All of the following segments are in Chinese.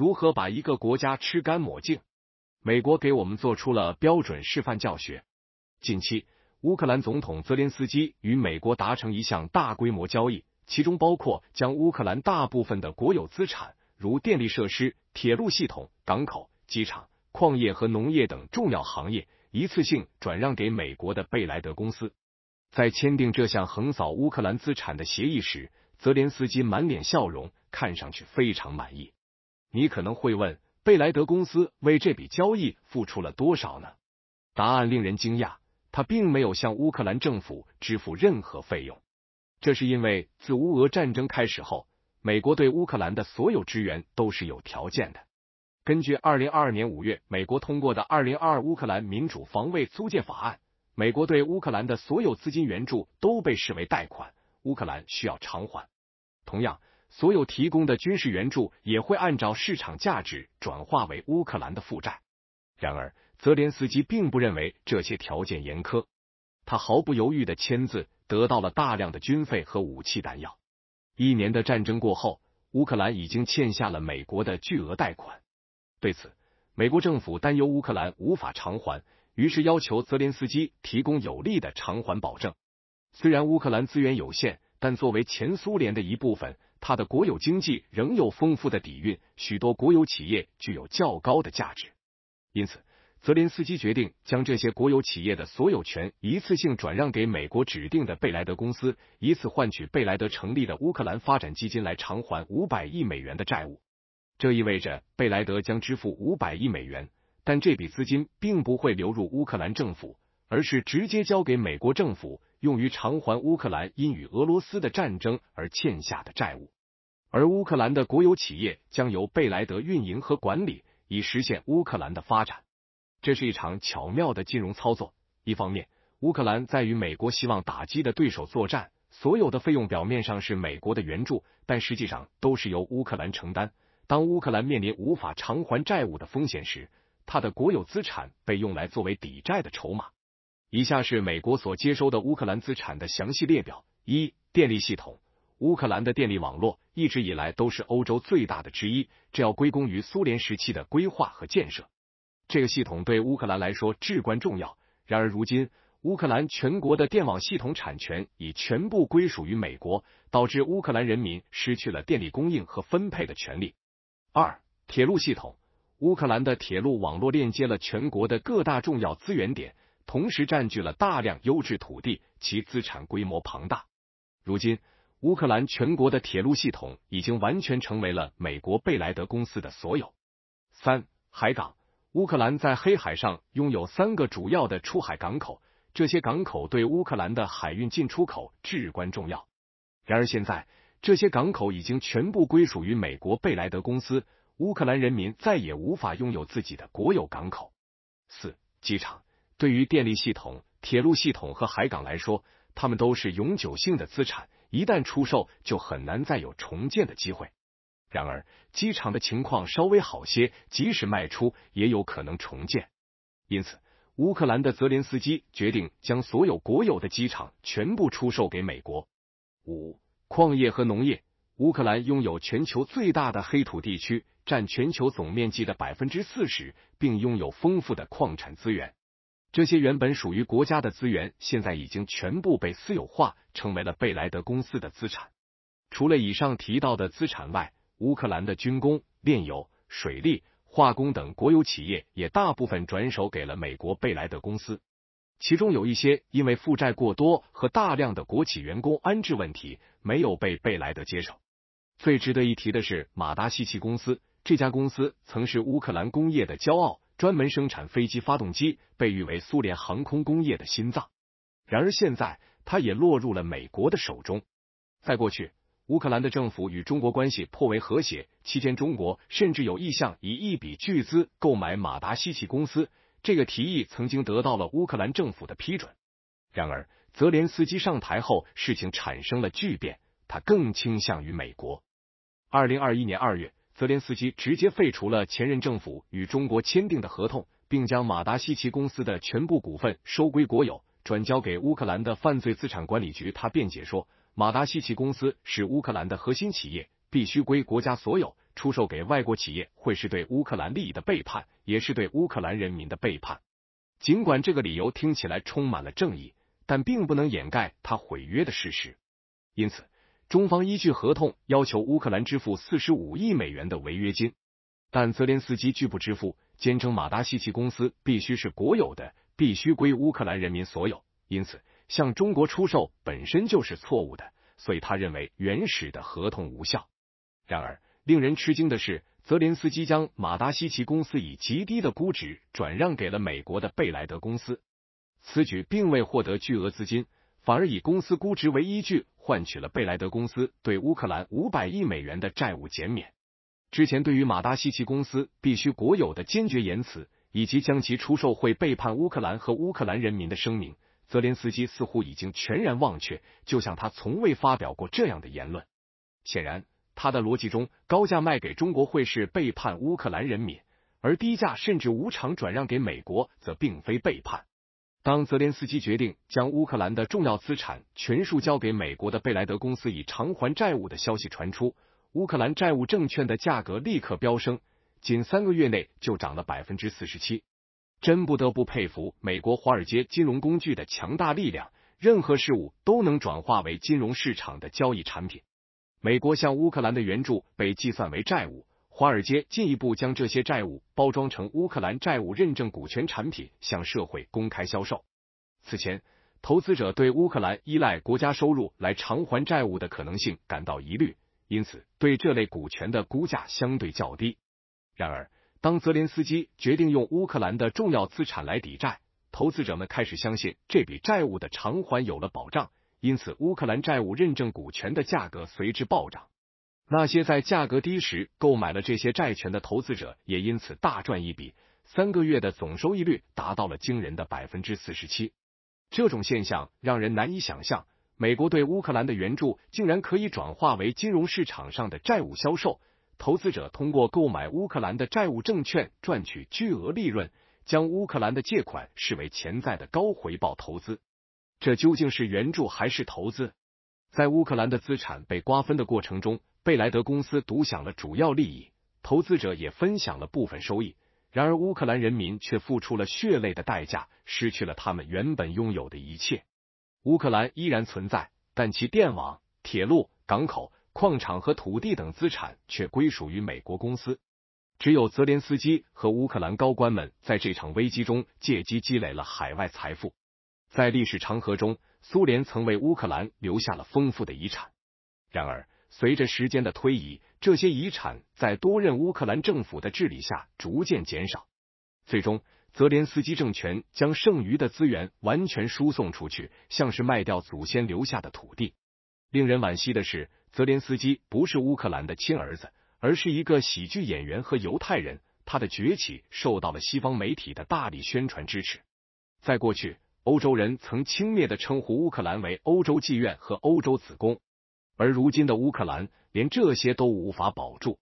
如何把一个国家吃干抹净？美国给我们做出了标准示范教学。近期，乌克兰总统泽连斯基与美国达成一项大规模交易，其中包括将乌克兰大部分的国有资产，如电力设施、铁路系统、港口、机场、矿业和农业等重要行业，一次性转让给美国的贝莱德公司。在签订这项横扫乌克兰资产的协议时，泽连斯基满脸笑容，看上去非常满意。你可能会问，贝莱德公司为这笔交易付出了多少呢？答案令人惊讶，他并没有向乌克兰政府支付任何费用。这是因为自乌俄战争开始后，美国对乌克兰的所有支援都是有条件的。根据二零二二年五月美国通过的《二零二二乌克兰民主防卫租借法案》，美国对乌克兰的所有资金援助都被视为贷款，乌克兰需要偿还。同样。所有提供的军事援助也会按照市场价值转化为乌克兰的负债。然而，泽连斯基并不认为这些条件严苛，他毫不犹豫的签字，得到了大量的军费和武器弹药。一年的战争过后，乌克兰已经欠下了美国的巨额贷款。对此，美国政府担忧乌克兰无法偿还，于是要求泽连斯基提供有力的偿还保证。虽然乌克兰资源有限，但作为前苏联的一部分。他的国有经济仍有丰富的底蕴，许多国有企业具有较高的价值，因此，泽连斯基决定将这些国有企业的所有权一次性转让给美国指定的贝莱德公司，以此换取贝莱德成立的乌克兰发展基金来偿还五百亿美元的债务。这意味着贝莱德将支付五百亿美元，但这笔资金并不会流入乌克兰政府，而是直接交给美国政府。用于偿还乌克兰因与俄罗斯的战争而欠下的债务，而乌克兰的国有企业将由贝莱德运营和管理，以实现乌克兰的发展。这是一场巧妙的金融操作。一方面，乌克兰在与美国希望打击的对手作战，所有的费用表面上是美国的援助，但实际上都是由乌克兰承担。当乌克兰面临无法偿还债务的风险时，他的国有资产被用来作为抵债的筹码。以下是美国所接收的乌克兰资产的详细列表：一、电力系统。乌克兰的电力网络一直以来都是欧洲最大的之一，这要归功于苏联时期的规划和建设。这个系统对乌克兰来说至关重要。然而，如今乌克兰全国的电网系统产权已全部归属于美国，导致乌克兰人民失去了电力供应和分配的权利。二、铁路系统。乌克兰的铁路网络链接了全国的各大重要资源点。同时占据了大量优质土地，其资产规模庞大。如今，乌克兰全国的铁路系统已经完全成为了美国贝莱德公司的所有。三海港，乌克兰在黑海上拥有三个主要的出海港口，这些港口对乌克兰的海运进出口至关重要。然而，现在这些港口已经全部归属于美国贝莱德公司，乌克兰人民再也无法拥有自己的国有港口。四机场。对于电力系统、铁路系统和海港来说，他们都是永久性的资产，一旦出售就很难再有重建的机会。然而，机场的情况稍微好些，即使卖出也有可能重建。因此，乌克兰的泽连斯基决定将所有国有的机场全部出售给美国。五、矿业和农业，乌克兰拥有全球最大的黑土地区，占全球总面积的百分之四十，并拥有丰富的矿产资源。这些原本属于国家的资源，现在已经全部被私有化，成为了贝莱德公司的资产。除了以上提到的资产外，乌克兰的军工、炼油、水利、化工等国有企业也大部分转手给了美国贝莱德公司。其中有一些因为负债过多和大量的国企员工安置问题，没有被贝莱德接手。最值得一提的是马达西奇公司，这家公司曾是乌克兰工业的骄傲。专门生产飞机发动机，被誉为苏联航空工业的心脏。然而，现在它也落入了美国的手中。在过去，乌克兰的政府与中国关系颇为和谐，期间中国甚至有意向以一笔巨资购买马达西奇公司。这个提议曾经得到了乌克兰政府的批准。然而，泽连斯基上台后，事情产生了巨变，他更倾向于美国。二零二一年二月。泽连斯基直接废除了前任政府与中国签订的合同，并将马达西奇公司的全部股份收归国有，转交给乌克兰的犯罪资产管理局。他辩解说，马达西奇公司是乌克兰的核心企业，必须归国家所有。出售给外国企业会是对乌克兰利益的背叛，也是对乌克兰人民的背叛。尽管这个理由听起来充满了正义，但并不能掩盖他毁约的事实。因此。中方依据合同要求乌克兰支付四十五亿美元的违约金，但泽连斯基拒不支付，坚称马达西奇公司必须是国有的，必须归乌克兰人民所有，因此向中国出售本身就是错误的，所以他认为原始的合同无效。然而，令人吃惊的是，泽连斯基将马达西奇公司以极低的估值转让给了美国的贝莱德公司，此举并未获得巨额资金，反而以公司估值为依据。换取了贝莱德公司对乌克兰五百亿美元的债务减免。之前对于马达西奇公司必须国有的坚决言辞，以及将其出售会背叛乌克兰和乌克兰人民的声明，泽连斯基似乎已经全然忘却。就像他从未发表过这样的言论。显然，他的逻辑中高价卖给中国会是背叛乌克兰人民，而低价甚至无偿转让给美国则并非背叛。当泽连斯基决定将乌克兰的重要资产全数交给美国的贝莱德公司以偿还债务的消息传出，乌克兰债务证券的价格立刻飙升，仅三个月内就涨了百分之四十七。真不得不佩服美国华尔街金融工具的强大力量，任何事物都能转化为金融市场的交易产品。美国向乌克兰的援助被计算为债务。华尔街进一步将这些债务包装成乌克兰债务认证股权产品，向社会公开销售。此前，投资者对乌克兰依赖国家收入来偿还债务的可能性感到疑虑，因此对这类股权的估价相对较低。然而，当泽连斯基决定用乌克兰的重要资产来抵债，投资者们开始相信这笔债务的偿还有了保障，因此乌克兰债务认证股权的价格随之暴涨。那些在价格低时购买了这些债券的投资者也因此大赚一笔，三个月的总收益率达到了惊人的百分之四十七。这种现象让人难以想象，美国对乌克兰的援助竟然可以转化为金融市场上的债务销售。投资者通过购买乌克兰的债务证券赚取巨额利润，将乌克兰的借款视为潜在的高回报投资。这究竟是援助还是投资？在乌克兰的资产被瓜分的过程中，贝莱德公司独享了主要利益，投资者也分享了部分收益。然而，乌克兰人民却付出了血泪的代价，失去了他们原本拥有的一切。乌克兰依然存在，但其电网、铁路、港口、矿场和土地等资产却归属于美国公司。只有泽连斯基和乌克兰高官们在这场危机中借机积累了海外财富。在历史长河中。苏联曾为乌克兰留下了丰富的遗产，然而随着时间的推移，这些遗产在多任乌克兰政府的治理下逐渐减少，最终泽连斯基政权将剩余的资源完全输送出去，像是卖掉祖先留下的土地。令人惋惜的是，泽连斯基不是乌克兰的亲儿子，而是一个喜剧演员和犹太人，他的崛起受到了西方媒体的大力宣传支持。在过去。欧洲人曾轻蔑的称呼乌克兰为欧洲妓院和欧洲子宫，而如今的乌克兰连这些都无法保住。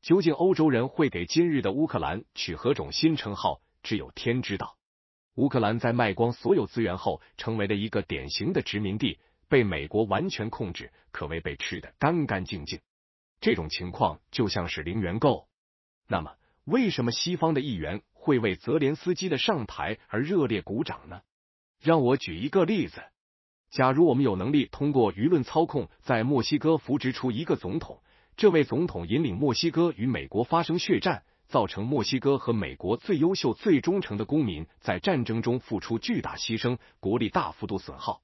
究竟欧洲人会给今日的乌克兰取何种新称号，只有天知道。乌克兰在卖光所有资源后，成为了一个典型的殖民地，被美国完全控制，可谓被吃得干干净净。这种情况就像是零元购。那么，为什么西方的议员会为泽连斯基的上台而热烈鼓掌呢？让我举一个例子：假如我们有能力通过舆论操控，在墨西哥扶植出一个总统，这位总统引领墨西哥与美国发生血战，造成墨西哥和美国最优秀、最忠诚的公民在战争中付出巨大牺牲，国力大幅度损耗。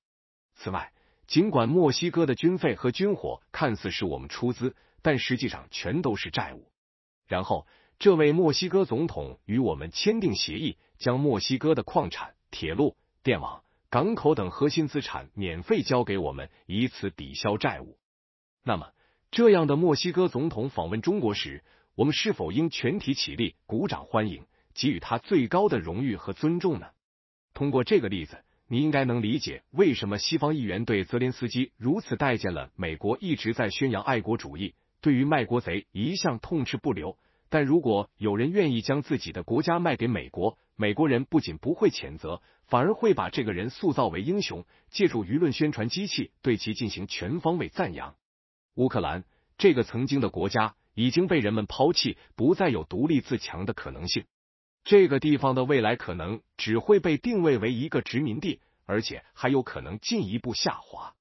此外，尽管墨西哥的军费和军火看似是我们出资，但实际上全都是债务。然后，这位墨西哥总统与我们签订协议，将墨西哥的矿产、铁路。电网、港口等核心资产免费交给我们，以此抵消债务。那么，这样的墨西哥总统访问中国时，我们是否应全体起立、鼓掌欢迎，给予他最高的荣誉和尊重呢？通过这个例子，你应该能理解为什么西方议员对泽连斯基如此待见了。美国一直在宣扬爱国主义，对于卖国贼一向痛斥不留。但如果有人愿意将自己的国家卖给美国，美国人不仅不会谴责。反而会把这个人塑造为英雄，借助舆论宣传机器对其进行全方位赞扬。乌克兰这个曾经的国家已经被人们抛弃，不再有独立自强的可能性。这个地方的未来可能只会被定位为一个殖民地，而且还有可能进一步下滑。